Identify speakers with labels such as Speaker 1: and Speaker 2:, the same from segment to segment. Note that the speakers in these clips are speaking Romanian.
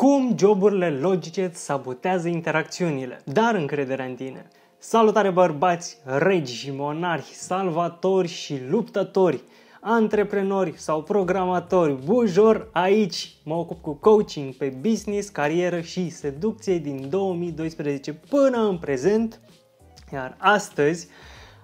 Speaker 1: Cum joburile logice îți sabotează interacțiunile, dar încrederea în tine. Salutare bărbați, regi și monarhi, salvatori și luptători, antreprenori sau programatori, bujor aici! Mă ocup cu coaching pe business, carieră și seducție din 2012 până în prezent, iar astăzi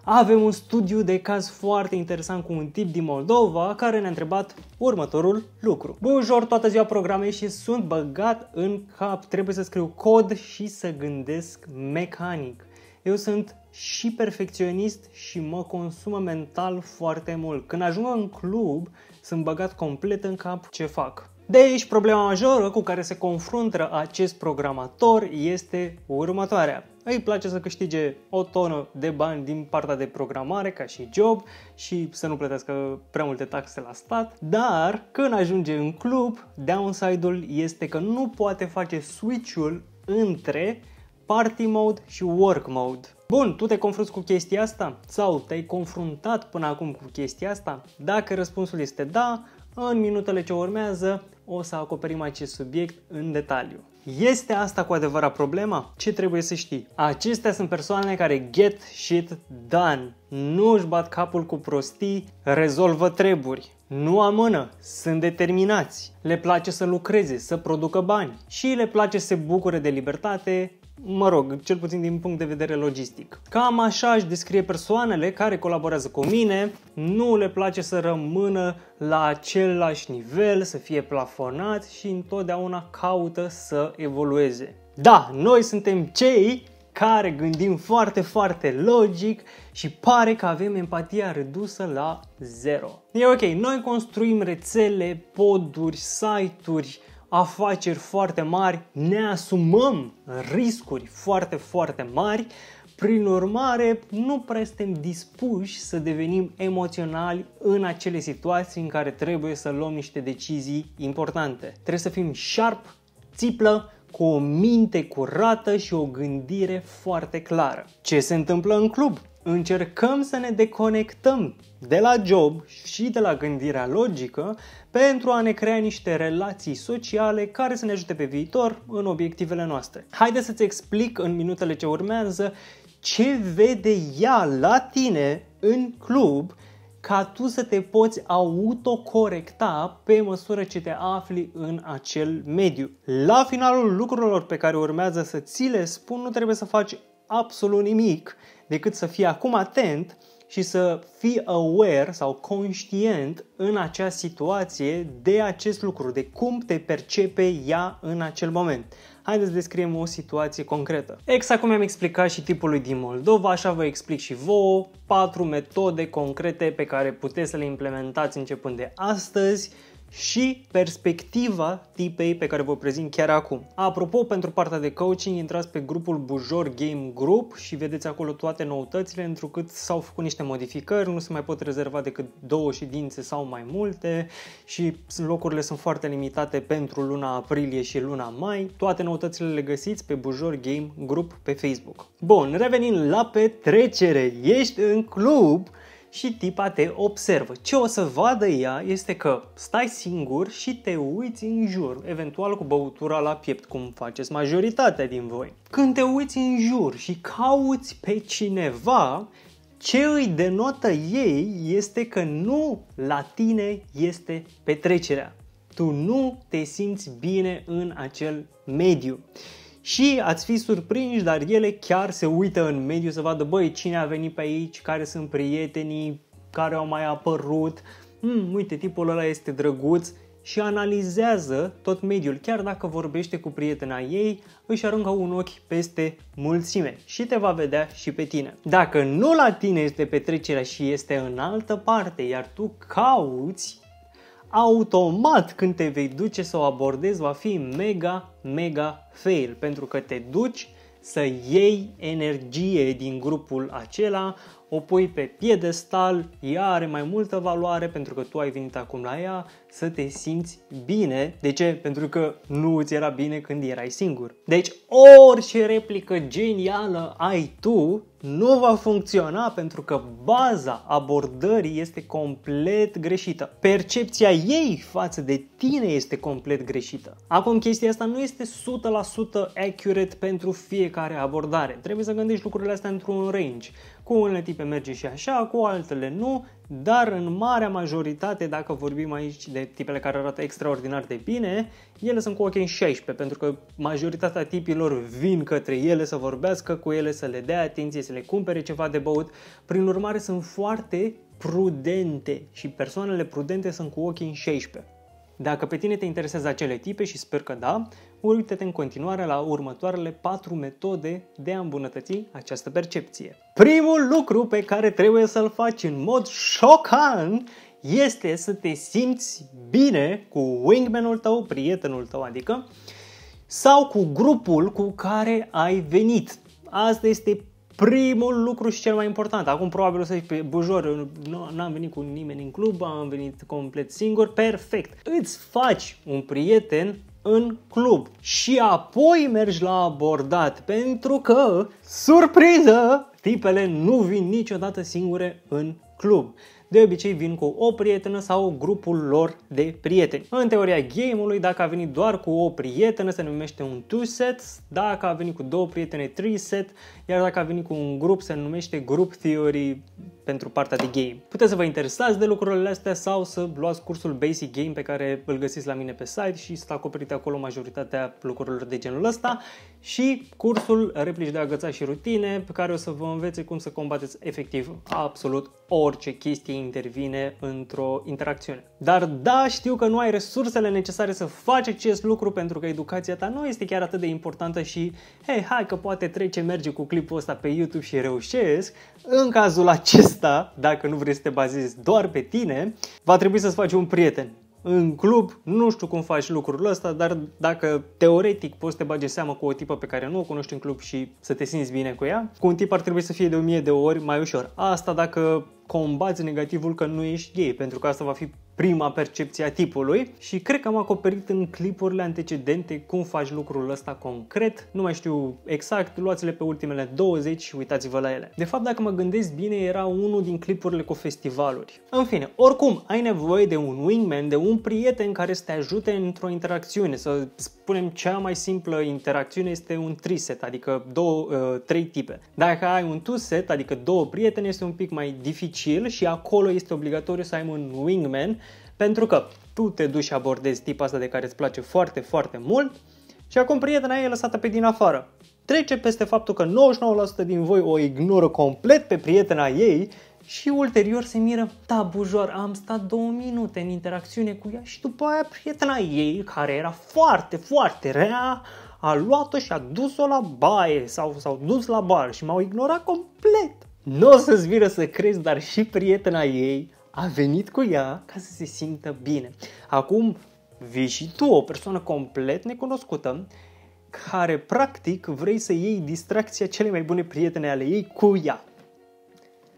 Speaker 1: avem un studiu de caz foarte interesant cu un tip din Moldova care ne-a întrebat următorul lucru. Bonjour, toată ziua programei și sunt băgat în cap, trebuie să scriu cod și să gândesc mecanic. Eu sunt și perfecționist și mă consumă mental foarte mult. Când ajung în club, sunt băgat complet în cap ce fac. De aici, problema majoră cu care se confruntă acest programator este următoarea. Îi place să câștige o tonă de bani din partea de programare ca și job și să nu plătească prea multe taxe la stat, dar când ajunge în club, downside-ul este că nu poate face switch-ul între party mode și work mode. Bun, tu te confrunți cu chestia asta? Sau te-ai confruntat până acum cu chestia asta? Dacă răspunsul este da, în minutele ce urmează o să acoperim acest subiect în detaliu. Este asta cu adevărat problema? Ce trebuie să știi? Acestea sunt persoanele care get shit done. Nu își bat capul cu prostii, rezolvă treburi. Nu amână, sunt determinați. Le place să lucreze, să producă bani și le place să se bucure de libertate, mă rog, cel puțin din punct de vedere logistic. Cam așa își descrie persoanele care colaborează cu mine, nu le place să rămână la același nivel, să fie plafonat și întotdeauna caută să evolueze. Da, noi suntem cei care gândim foarte, foarte logic și pare că avem empatia redusă la zero. E ok, noi construim rețele, poduri, site-uri, afaceri foarte mari, ne asumăm riscuri foarte, foarte mari, prin urmare, nu prea suntem dispuși să devenim emoționali în acele situații în care trebuie să luăm niște decizii importante. Trebuie să fim sharp, țiplă, cu o minte curată și o gândire foarte clară. Ce se întâmplă în club? încercăm să ne deconectăm de la job și de la gândirea logică pentru a ne crea niște relații sociale care să ne ajute pe viitor în obiectivele noastre. Haideți să-ți explic în minutele ce urmează ce vede ea la tine în club ca tu să te poți autocorecta pe măsură ce te afli în acel mediu. La finalul lucrurilor pe care urmează să ți le spun, nu trebuie să faci absolut nimic, decât să fii acum atent și să fii aware sau conștient în acea situație de acest lucru, de cum te percepe ea în acel moment. Haideți să descriem o situație concretă. Exact cum am explicat și tipului din Moldova, așa vă explic și vouă patru metode concrete pe care puteți să le implementați începând de astăzi și perspectiva tipei pe care vă prezint chiar acum. Apropo, pentru partea de coaching, intrați pe grupul Bujor Game Group și vedeți acolo toate noutățile, întrucât s-au făcut niște modificări, nu se mai pot rezerva decât două ședințe sau mai multe și locurile sunt foarte limitate pentru luna aprilie și luna mai. Toate noutățile le găsiți pe Bujor Game Group pe Facebook. Bun, revenind la petrecere, ești în club! și tipa te observă. Ce o să vadă ea este că stai singur și te uiți în jur, eventual cu băutura la piept, cum faceți majoritatea din voi. Când te uiți în jur și cauți pe cineva, ce îi denotă ei este că nu la tine este petrecerea. Tu nu te simți bine în acel mediu și ați fi surprinși, dar ele chiar se uită în mediu să vadă, băi, cine a venit pe aici, care sunt prietenii, care au mai apărut, mm, uite, tipul ăla este drăguț și analizează tot mediul, chiar dacă vorbește cu prietena ei, își aruncă un ochi peste mulțime și te va vedea și pe tine. Dacă nu la tine este petrecerea și este în altă parte, iar tu cauți automat când te vei duce să o abordezi va fi mega, mega fail, pentru că te duci să iei energie din grupul acela, o pui pe piedestal, ea are mai multă valoare pentru că tu ai venit acum la ea să te simți bine. De ce? Pentru că nu ți era bine când erai singur. Deci orice replică genială ai tu nu va funcționa pentru că baza abordării este complet greșită. Percepția ei față de tine este complet greșită. Acum, chestia asta nu este 100% accurate pentru fiecare abordare. Trebuie să gândești lucrurile astea într-un range. Cu unele tipe merge și așa, cu altele nu, dar în marea majoritate, dacă vorbim aici de tipele care arată extraordinar de bine, ele sunt cu ochii în 16, pentru că majoritatea tipilor vin către ele să vorbească cu ele, să le dea atenție, să le cumpere ceva de băut. Prin urmare, sunt foarte prudente și persoanele prudente sunt cu ochii în 16. Dacă pe tine te interesează acele tipe și sper că da, uite-te în continuare la următoarele patru metode de a îmbunătăți această percepție. Primul lucru pe care trebuie să-l faci în mod șocant este să te simți bine cu wingmanul tău, prietenul tău adică, sau cu grupul cu care ai venit. Asta este primul lucru și cel mai important. Acum probabil o să zici, bujor, n-am venit cu nimeni în club, am venit complet singur, perfect. Îți faci un prieten în club și apoi mergi la abordat pentru că, surpriză, tipele nu vin niciodată singure în club de obicei vin cu o prietenă sau grupul lor de prieteni. În teoria game-ului, dacă a venit doar cu o prietenă, se numește un two set, dacă a venit cu două prietene, three set, iar dacă a venit cu un grup, se numește group theory pentru partea de game. Puteți să vă interesați de lucrurile astea sau să luați cursul Basic Game pe care îl găsiți la mine pe site și stă acoperite acolo majoritatea lucrurilor de genul ăsta și cursul Replici de agăța și rutine pe care o să vă învețe cum să combateți efectiv absolut orice chestie intervine într-o interacțiune. Dar da, știu că nu ai resursele necesare să faci acest lucru pentru că educația ta nu este chiar atât de importantă și hei, hai că poate trece merge cu clipul ăsta pe YouTube și reușesc. În cazul acesta acesta, dacă nu vrei să te bazezi doar pe tine, va trebui să-ți faci un prieten. În club, nu știu cum faci lucrul ăsta, dar dacă teoretic poți să te bage seama cu o tipă pe care nu o cunoști în club și să te simți bine cu ea, cu un tip ar trebui să fie de 1000 de ori mai ușor. Asta dacă combați negativul că nu ești gay, pentru că asta va fi prima percepție a tipului și cred că am acoperit în clipurile antecedente cum faci lucrul ăsta concret, nu mai știu exact, luați-le pe ultimele 20 și uitați-vă la ele. De fapt, dacă mă gândesc bine, era unul din clipurile cu festivaluri. În fine, oricum, ai nevoie de un wingman, de un prieten care să te ajute într-o interacțiune, să spunem cea mai simplă interacțiune este un triset, adică două, uh, trei tipe. Dacă ai un two set, adică două prieteni, este un pic mai dificil dificil și acolo este obligatoriu să ai un wingman pentru că tu te duci și abordezi tipa asta de care îți place foarte, foarte mult și acum prietena ei e lăsată pe din afară. Trece peste faptul că 99% din voi o ignoră complet pe prietena ei și ulterior se miră, da, bujor, am stat două minute în interacțiune cu ea și după aia prietena ei, care era foarte, foarte rea, a luat-o și a dus-o la baie sau s-au dus la bar și m-au ignorat complet. Nu o să-ți vină să crezi, dar și prietena ei a venit cu ea ca să se simtă bine. Acum vii și tu, o persoană complet necunoscută, care practic vrei să iei distracția cele mai bune prietene ale ei cu ea.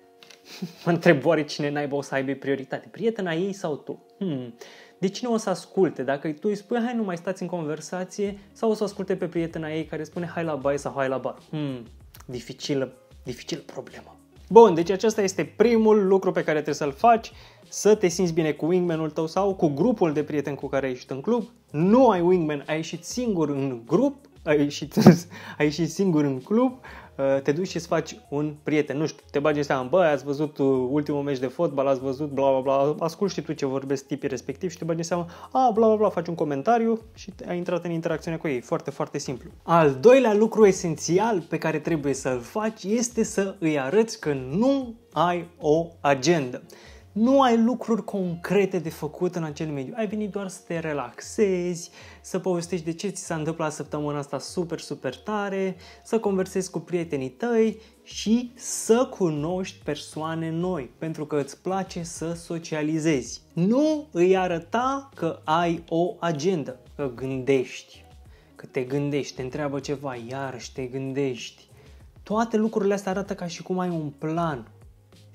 Speaker 1: Mă întreb oare cine naiba o să aibă prioritate, prietena ei sau tu? Hmm. De cine o să asculte? Dacă tu îi spui, hai nu mai stați în conversație, sau o să asculte pe prietena ei care spune, hai la baie sau hai la bar? Hmm. Dificilă, dificilă problemă. Bun, deci acesta este primul lucru pe care trebuie să-l faci, să te simți bine cu wingmanul tău sau cu grupul de prieteni cu care ai ieșit în club. Nu ai wingman, ai ieșit singur în grup ai ieșit, ai ieșit singur în club, uh, te duci și îți faci un prieten, nu știu, te bagi în seama, bă, ați văzut uh, ultimul meci de fotbal, ați văzut bla bla bla, ascult și tu ce vorbesc tipii respectiv și te bagi în seama, a, bla bla bla, faci un comentariu și ai intrat în interacțiune cu ei, foarte, foarte simplu. Al doilea lucru esențial pe care trebuie să-l faci este să îi arăți că nu ai o agendă nu ai lucruri concrete de făcut în acel mediu. Ai venit doar să te relaxezi, să povestești de ce ți s-a întâmplat săptămâna asta super, super tare, să conversezi cu prietenii tăi și să cunoști persoane noi, pentru că îți place să socializezi. Nu îi arăta că ai o agendă, că gândești, că te gândești, te întreabă ceva, iarăși te gândești. Toate lucrurile astea arată ca și cum ai un plan,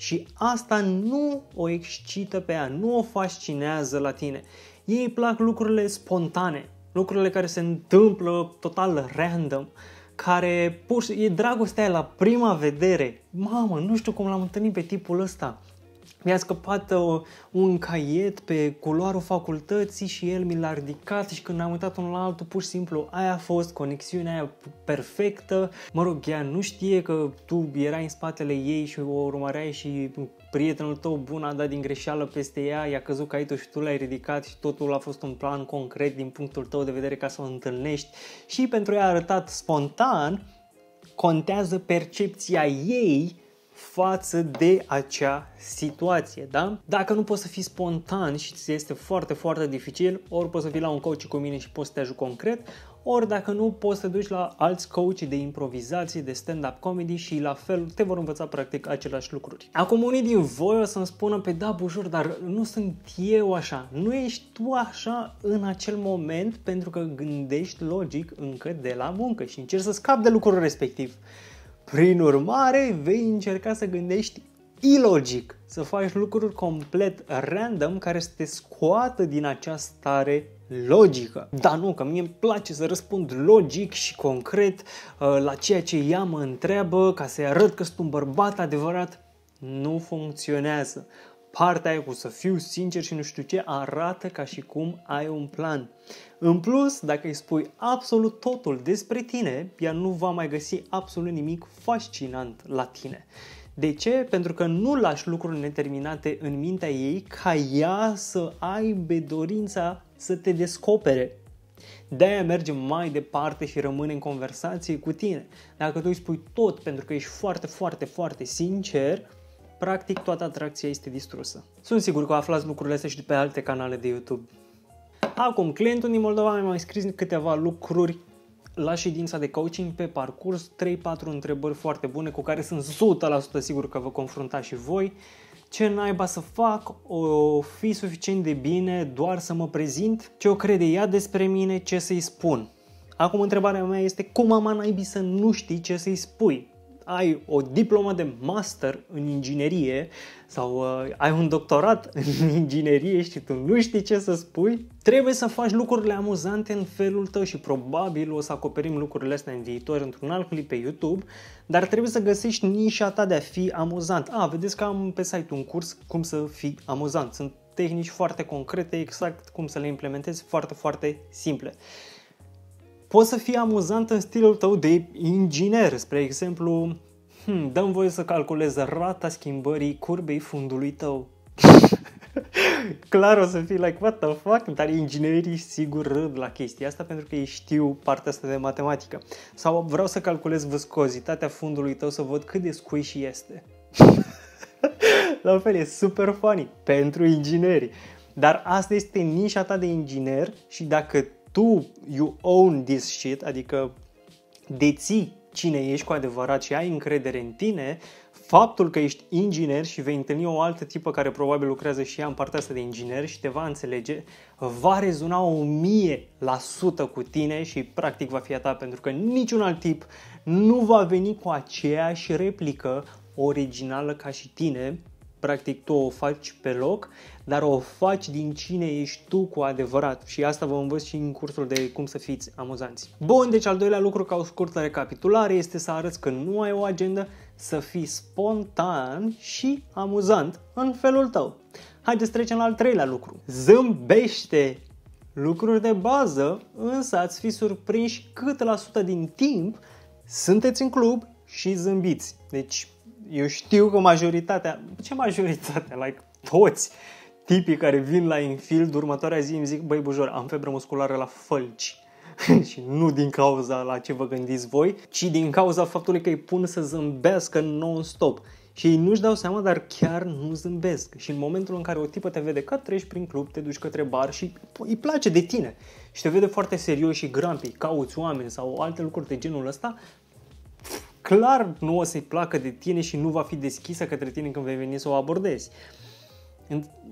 Speaker 1: și asta nu o excită pe ea, nu o fascinează la tine. Ei plac lucrurile spontane, lucrurile care se întâmplă total random, care pur și e dragostea la prima vedere. Mamă, nu știu cum l-am întâlnit pe tipul ăsta mi-a scăpat uh, un caiet pe culoarul facultății și el mi l-a ridicat și când am uitat unul la altul, pur și simplu, aia a fost conexiunea aia perfectă. Mă rog, ea nu știe că tu erai în spatele ei și o urmăreai și prietenul tău bun a dat din greșeală peste ea, i-a căzut caietul și tu l-ai ridicat și totul a fost un plan concret din punctul tău de vedere ca să o întâlnești și pentru ea a arătat spontan, contează percepția ei față de acea situație, da? Dacă nu poți să fii spontan și ți este foarte, foarte dificil, ori poți să vii la un coach cu mine și poți să te ajut concret, ori dacă nu, poți să duci la alți coach de improvizații, de stand-up comedy și la fel te vor învăța practic aceleași lucruri. Acum unii din voi o să-mi spună, pe păi da, bujur, dar nu sunt eu așa, nu ești tu așa în acel moment pentru că gândești logic încă de la muncă și încerci să scapi de lucrul respectiv. Prin urmare, vei încerca să gândești ilogic, să faci lucruri complet random care să te scoată din această stare logică. Dar nu, că mie îmi place să răspund logic și concret uh, la ceea ce ea mă întreabă ca să-i arăt că sunt un bărbat adevărat. Nu funcționează. Partea aia cu să fiu sincer și nu știu ce arată ca și cum ai un plan. În plus, dacă îi spui absolut totul despre tine, ea nu va mai găsi absolut nimic fascinant la tine. De ce? Pentru că nu lași lucruri neterminate în mintea ei ca ea să aibă dorința să te descopere. De-aia mergem mai departe și rămâne în conversație cu tine. Dacă tu îi spui tot pentru că ești foarte, foarte, foarte sincer, practic toată atracția este distrusă. Sunt sigur că aflați lucrurile astea și de pe alte canale de YouTube acum, clientul din Moldova mi-a mai scris câteva lucruri la ședința de coaching pe parcurs 3-4 întrebări foarte bune cu care sunt 100% sigur că vă confruntați și voi. Ce naiba să fac? O fi suficient de bine doar să mă prezint? Ce o crede ea despre mine? Ce să-i spun? Acum întrebarea mea este cum am naibii să nu știi ce să-i spui? ai o diplomă de master în inginerie sau uh, ai un doctorat în inginerie și tu nu știi ce să spui, trebuie să faci lucrurile amuzante în felul tău și probabil o să acoperim lucrurile astea în viitor într-un alt clip pe YouTube, dar trebuie să găsești nișa ta de a fi amuzant. A, vedeți că am pe site un curs cum să fii amuzant. Sunt tehnici foarte concrete, exact cum să le implementezi, foarte, foarte simple. Poți să fii amuzant în stilul tău de inginer, spre exemplu, hmm, dăm voie să calculez rata schimbării curbei fundului tău. Clar o să fii like, what the fuck, dar inginerii sigur râd la chestia asta pentru că ei știu partea asta de matematică. Sau vreau să calculez viscozitatea fundului tău să văd cât de squishy este. la fel, e super funny pentru ingineri. Dar asta este nișa ta de inginer și dacă tu you own this shit, adică deții cine ești cu adevărat și ai încredere în tine, faptul că ești inginer și vei întâlni o altă tipă care probabil lucrează și ea în partea asta de inginer și te va înțelege, va rezona o mie la sută cu tine și practic va fi a ta, pentru că niciun alt tip nu va veni cu aceeași replică originală ca și tine practic tu o faci pe loc, dar o faci din cine ești tu cu adevărat și asta vă învăț și în cursul de cum să fiți amuzanți. Bun, deci al doilea lucru ca o scurtă recapitulare este să arăți că nu ai o agendă, să fii spontan și amuzant în felul tău. Haideți să trecem la al treilea lucru. Zâmbește lucruri de bază, însă ați fi surprinși cât la sută din timp sunteți în club și zâmbiți. Deci eu știu că majoritatea, ce majoritatea, like toți tipii care vin la infield, următoarea zi îmi zic, băi bujor, am febră musculară la fălci. și nu din cauza la ce vă gândiți voi, ci din cauza faptului că îi pun să zâmbească non-stop. Și ei nu-și dau seama, dar chiar nu zâmbesc. Și în momentul în care o tipă te vede că treci prin club, te duci către bar și îi place de tine și te vede foarte serios și grampi, cauți oameni sau alte lucruri de genul ăsta, clar nu o să-i placă de tine și nu va fi deschisă către tine când vei veni să o abordezi.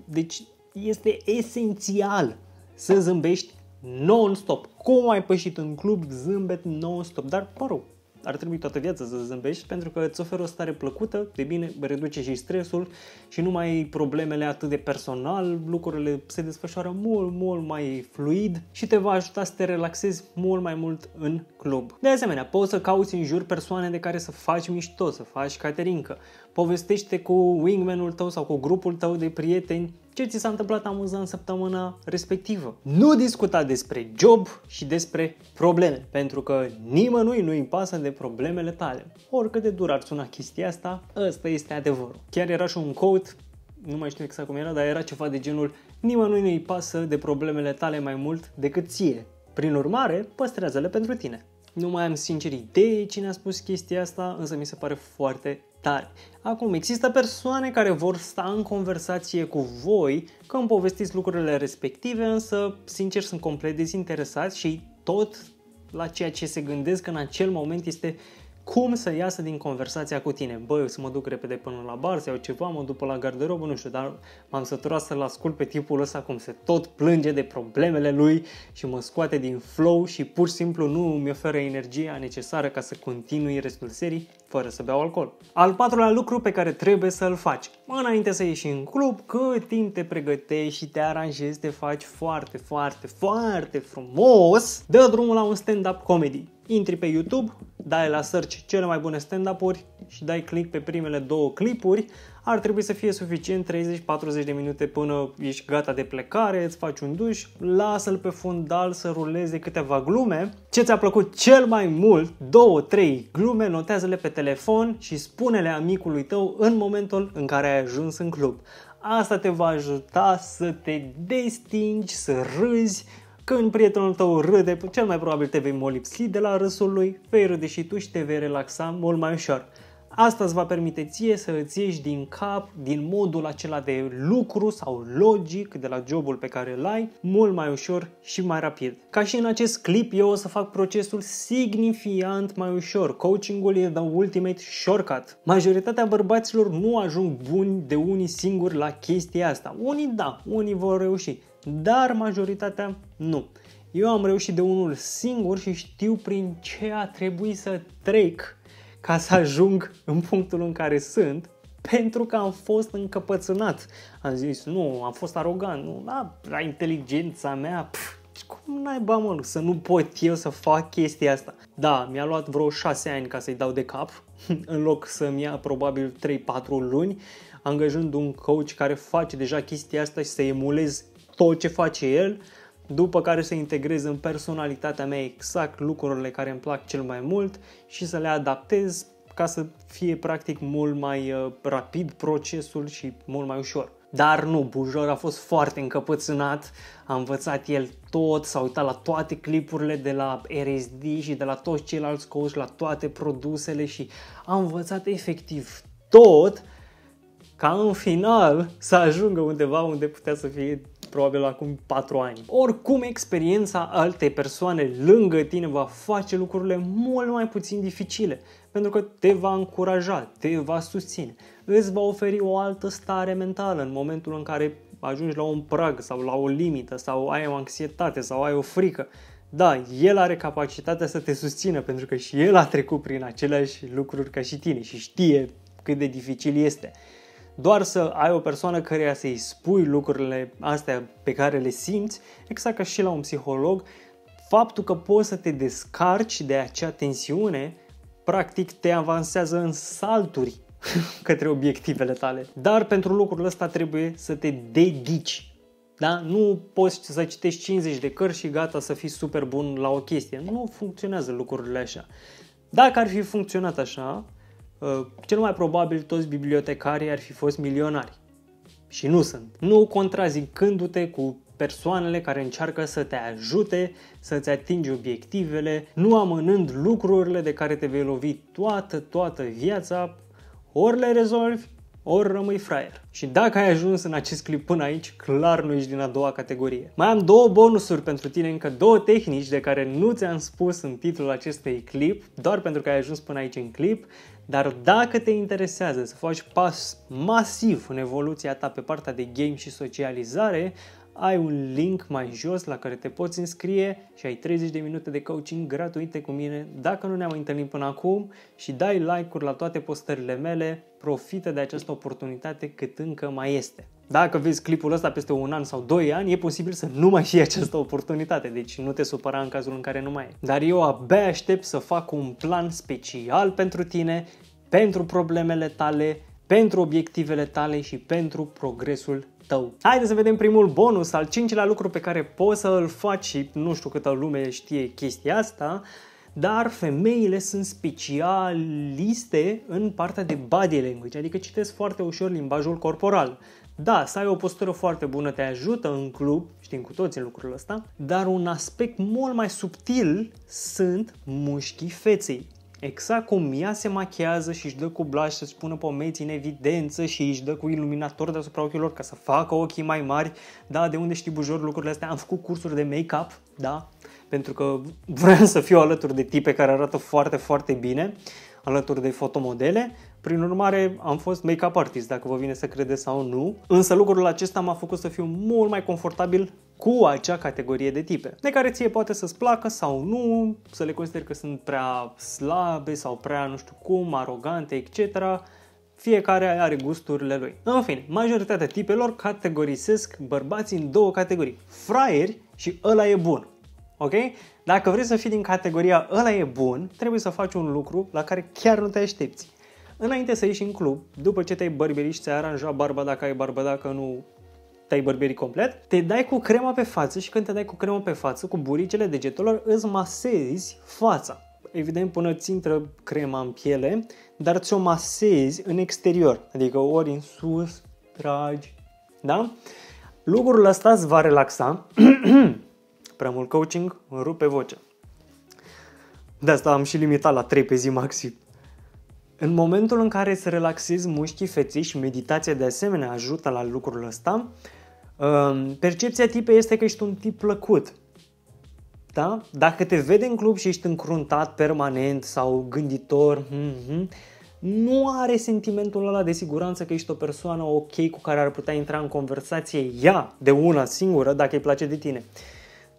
Speaker 1: Deci este esențial să zâmbești non-stop. Cum ai pășit în club, zâmbet non-stop, dar, mă rog, ar trebui toată viața să zâmbești pentru că îți oferă o stare plăcută, de bine, reduce și stresul și nu mai ai problemele atât de personal, lucrurile se desfășoară mult, mult mai fluid și te va ajuta să te relaxezi mult mai mult în club. De asemenea, poți să cauți în jur persoane de care să faci mișto, să faci caterincă, povestește cu wingmanul tău sau cu grupul tău de prieteni ce ți s-a întâmplat amuzant săptămâna respectivă. Nu discuta despre job și despre probleme, pentru că nimănui nu-i pasă de problemele tale. Oricât de dur ar suna chestia asta, ăsta este adevărul. Chiar era și un quote, nu mai știu exact cum era, dar era ceva de genul nimănui nu-i pasă de problemele tale mai mult decât ție. Prin urmare, păstrează-le pentru tine. Nu mai am sincer idee cine a spus chestia asta, însă mi se pare foarte tare. Acum, există persoane care vor sta în conversație cu voi când povestiți lucrurile respective, însă, sincer, sunt complet dezinteresați și tot la ceea ce se gândesc în acel moment este cum să iasă din conversația cu tine. Băi, să mă duc repede până la bar, să iau ceva, mă duc la garderobă, nu știu, dar m-am săturat să-l ascult pe tipul ăsta cum se tot plânge de problemele lui și mă scoate din flow și pur și simplu nu mi oferă energia necesară ca să continui restul serii fără să beau alcool. Al patrulea lucru pe care trebuie să-l faci. Înainte să ieși în club, cât timp te pregătești și te aranjezi, te faci foarte, foarte, foarte frumos, dă drumul la un stand-up comedy. Intri pe YouTube, dai la search cele mai bune stand-up-uri și dai click pe primele două clipuri, ar trebui să fie suficient 30-40 de minute până ești gata de plecare, îți faci un duș, lasă-l pe fundal să ruleze câteva glume. Ce ți-a plăcut cel mai mult, 2-3 glume, notează-le pe telefon și spune-le amicului tău în momentul în care ai ajuns în club. Asta te va ajuta să te destingi, să râzi, când prietenul tău râde, cel mai probabil te vei molipsi de la râsul lui, vei râde și tu și te vei relaxa mult mai ușor. Asta îți va permite ție să îți ieși din cap, din modul acela de lucru sau logic de la jobul pe care îl ai, mult mai ușor și mai rapid. Ca și în acest clip, eu o să fac procesul significant mai ușor. Coachingul e the ultimate shortcut. Majoritatea bărbaților nu ajung buni de unii singuri la chestia asta. Unii da, unii vor reuși, dar majoritatea nu. Eu am reușit de unul singur și știu prin ce a trebuit să trec ca să ajung în punctul în care sunt, pentru că am fost încăpățânat. Am zis, nu, am fost arogant, nu, la, la inteligența mea, pf, cum n mă, să nu pot eu să fac chestia asta. Da, mi-a luat vreo 6 ani ca să-i dau de cap, în loc să-mi ia probabil 3-4 luni, angajând un coach care face deja chestia asta și să emulez tot ce face el, după care să integrez în personalitatea mea exact lucrurile care îmi plac cel mai mult și să le adaptez ca să fie practic mult mai uh, rapid procesul și mult mai ușor. Dar nu, Bujor a fost foarte încăpățânat, a învățat el tot, s-a uitat la toate clipurile de la RSD și de la toți ceilalți coach, la toate produsele și a învățat efectiv tot ca în final să ajungă undeva unde putea să fie probabil acum 4 ani. Oricum, experiența altei persoane lângă tine va face lucrurile mult mai puțin dificile, pentru că te va încuraja, te va susține, îți va oferi o altă stare mentală în momentul în care ajungi la un prag sau la o limită sau ai o anxietate sau ai o frică. Da, el are capacitatea să te susțină pentru că și el a trecut prin aceleași lucruri ca și tine și știe cât de dificil este doar să ai o persoană care să-i spui lucrurile astea pe care le simți, exact ca și la un psiholog, faptul că poți să te descarci de acea tensiune, practic te avansează în salturi către obiectivele tale. Dar pentru lucrul ăsta trebuie să te dedici. Da? Nu poți să citești 50 de cărți și gata să fii super bun la o chestie. Nu funcționează lucrurile așa. Dacă ar fi funcționat așa, Uh, cel mai probabil toți bibliotecarii ar fi fost milionari. Și nu sunt. Nu contrazicându-te cu persoanele care încearcă să te ajute să-ți atingi obiectivele, nu amânând lucrurile de care te vei lovi toată, toată viața, ori le rezolvi, ori rămâi fraier. Și dacă ai ajuns în acest clip până aici, clar nu ești din a doua categorie. Mai am două bonusuri pentru tine, încă două tehnici de care nu ți-am spus în titlul acestui clip, doar pentru că ai ajuns până aici în clip, dar dacă te interesează să faci pas masiv în evoluția ta pe partea de game și socializare, ai un link mai jos la care te poți înscrie și ai 30 de minute de coaching gratuite cu mine. Dacă nu ne-am întâlnit până acum și dai like-uri la toate postările mele, profită de această oportunitate cât încă mai este. Dacă vezi clipul ăsta peste un an sau doi ani, e posibil să nu mai fie această oportunitate, deci nu te supăra în cazul în care nu mai e. Dar eu abia aștept să fac un plan special pentru tine, pentru problemele tale, pentru obiectivele tale și pentru progresul tău. Haideți să vedem primul bonus, al cincilea lucru pe care poți să îl faci și nu știu câtă lume știe chestia asta, dar femeile sunt specialiste în partea de body language, adică citesc foarte ușor limbajul corporal. Da, să ai o postură foarte bună te ajută în club, știm cu toți în lucrul ăsta, dar un aspect mult mai subtil sunt mușchii feței. Exact cum ea se machează și își dă cu blaș să-ți pună pomeții în evidență și își dă cu iluminator deasupra ochilor ca să facă ochii mai mari. Da, de unde știi bujor lucrurile astea? Am făcut cursuri de make-up, da, pentru că vreau să fiu alături de tipe care arată foarte, foarte bine alături de fotomodele, prin urmare am fost make-up artist, dacă vă vine să credeți sau nu, însă lucrul acesta m-a făcut să fiu mult mai confortabil cu acea categorie de tipe, de care ție poate să-ți placă sau nu, să le consideri că sunt prea slabe sau prea nu știu cum, arogante, etc., fiecare are gusturile lui. În fine, majoritatea tipelor categorisesc bărbații în două categorii, fraieri și ăla e bun. Ok? Dacă vrei să fii din categoria ăla e bun, trebuie să faci un lucru la care chiar nu te aștepți. Înainte să ieși în club, după ce te-ai bărberit și ți-ai aranjat barba dacă ai barba, dacă nu te-ai bărberit complet, te dai cu crema pe față și când te dai cu crema pe față, cu buricele degetelor, îți masezi fața. Evident, până ți intră crema în piele, dar ți-o masezi în exterior, adică ori în sus, tragi, da? Lucrul ăsta îți va relaxa prea mult coaching, îmi rupe vocea. De asta am și limitat la 3 pe zi maxim. În momentul în care îți relaxezi mușchii feții și meditația de asemenea ajută la lucrul ăsta, um, percepția tipei este că ești un tip plăcut. Da? Dacă te vede în club și ești încruntat permanent sau gânditor, mhm, nu are sentimentul ăla de siguranță că ești o persoană ok cu care ar putea intra în conversație ea de una singură dacă îi place de tine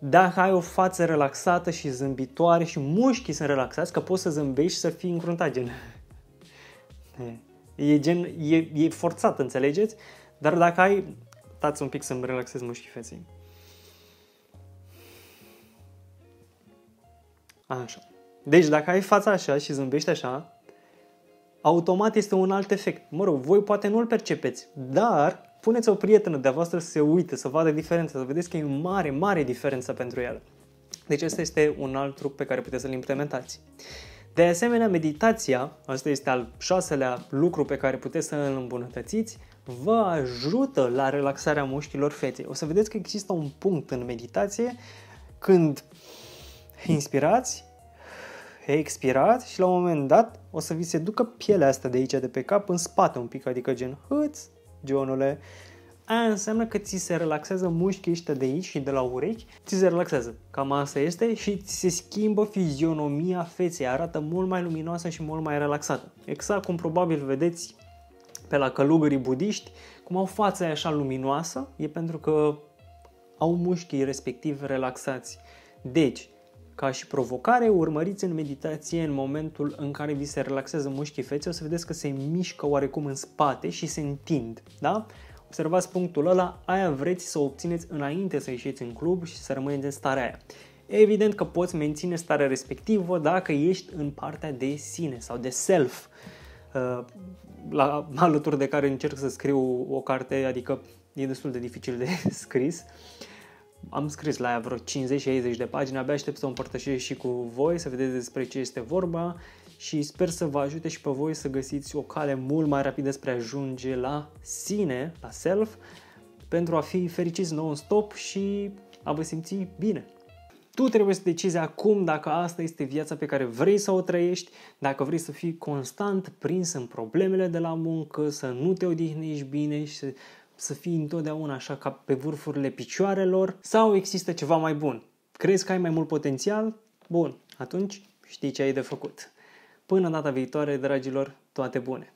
Speaker 1: dacă ai o față relaxată și zâmbitoare și mușchii sunt relaxați, că poți să zâmbești și să fii încruntat, gen. E, gen, e, e forțat, înțelegeți? Dar dacă ai... Tați un pic să-mi relaxez mușchii feței. Așa. Deci dacă ai fața așa și zâmbești așa, automat este un alt efect. Mă rog, voi poate nu-l percepeți, dar puneți o prietenă de-a voastră să se uite, să vadă diferența, să vedeți că e o mare, mare diferență pentru el. Deci ăsta este un alt truc pe care puteți să-l implementați. De asemenea, meditația, asta este al șaselea lucru pe care puteți să îl îmbunătățiți, vă ajută la relaxarea mușchilor feței. O să vedeți că există un punct în meditație când inspirați, expirați și la un moment dat o să vi se ducă pielea asta de aici de pe cap în spate un pic, adică gen hâț, Johnule, aia înseamnă că ți se relaxează mușchii ăștia de aici și de la urechi, ți se relaxează. Cam asta este și ți se schimbă fizionomia feței, arată mult mai luminoasă și mult mai relaxată. Exact cum probabil vedeți pe la călugării budiști, cum au fața așa luminoasă, e pentru că au mușchii respectiv relaxați. Deci, ca și provocare, urmăriți în meditație în momentul în care vi se relaxează mușchii feței, o să vedeți că se mișcă oarecum în spate și se întind, da? Observați punctul ăla, aia vreți să o obțineți înainte să ieșiți în club și să rămâneți în starea aia. Evident că poți menține starea respectivă dacă ești în partea de sine sau de self, uh, la, alături de care încerc să scriu o carte, adică e destul de dificil de scris. Uh, am scris la ea vreo 50-60 de pagini, abia aștept să o împărtășesc și cu voi, să vedeți despre ce este vorba și sper să vă ajute și pe voi să găsiți o cale mult mai rapidă spre a ajunge la sine, la self, pentru a fi fericiți non-stop și a vă simți bine. Tu trebuie să decizi acum dacă asta este viața pe care vrei să o trăiești, dacă vrei să fii constant prins în problemele de la muncă, să nu te odihnești bine și să fii întotdeauna așa ca pe vârfurile picioarelor sau există ceva mai bun? Crezi că ai mai mult potențial? Bun, atunci știi ce ai de făcut. Până data viitoare, dragilor, toate bune!